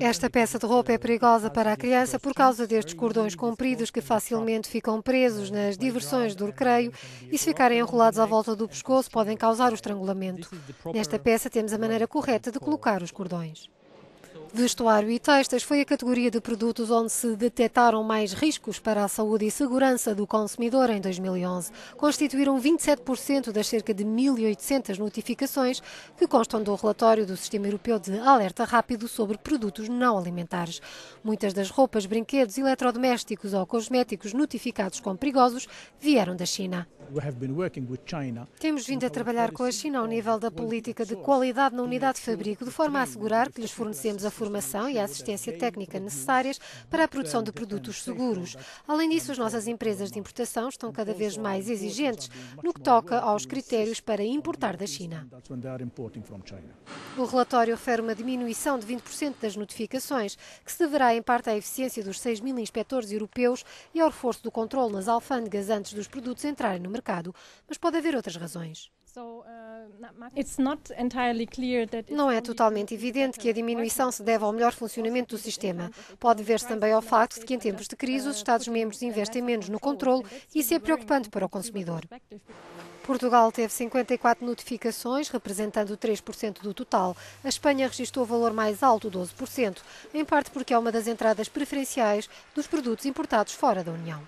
Esta peça de roupa é uh, perigosa para a criança por causa destes cordões compridos que facilmente ficam presos nas diversões do recreio e, se ficarem enrolados à volta do pescoço, podem causar o estrangulamento. Nesta peça temos a maneira correta de colocar os cordões. Vestuário e textas foi a categoria de produtos onde se detectaram mais riscos para a saúde e segurança do consumidor em 2011. Constituíram 27% das cerca de 1.800 notificações que constam do relatório do Sistema Europeu de Alerta Rápido sobre produtos não alimentares. Muitas das roupas, brinquedos, eletrodomésticos ou cosméticos notificados como perigosos vieram da China. Temos vindo a trabalhar com a China ao nível da política de qualidade na unidade de fabrico, de forma a assegurar que lhes fornecemos a formação e a assistência técnica necessárias para a produção de produtos seguros. Além disso, as nossas empresas de importação estão cada vez mais exigentes no que toca aos critérios para importar da China. O relatório oferece uma diminuição de 20% das notificações, que se deverá em parte à eficiência dos 6 mil inspectores europeus e ao reforço do controle nas alfândegas antes dos produtos entrarem no mercado, mas pode haver outras razões. Uh, Não é totalmente evidente que a diminuição se deve ao melhor funcionamento do sistema. Pode ver-se também ao facto de que, em tempos de crise, os Estados-membros investem menos no controle e isso é preocupante para o consumidor. Portugal teve 54 notificações, representando 3% do total. A Espanha registrou o valor mais alto, 12%, em parte porque é uma das entradas preferenciais dos produtos importados fora da União.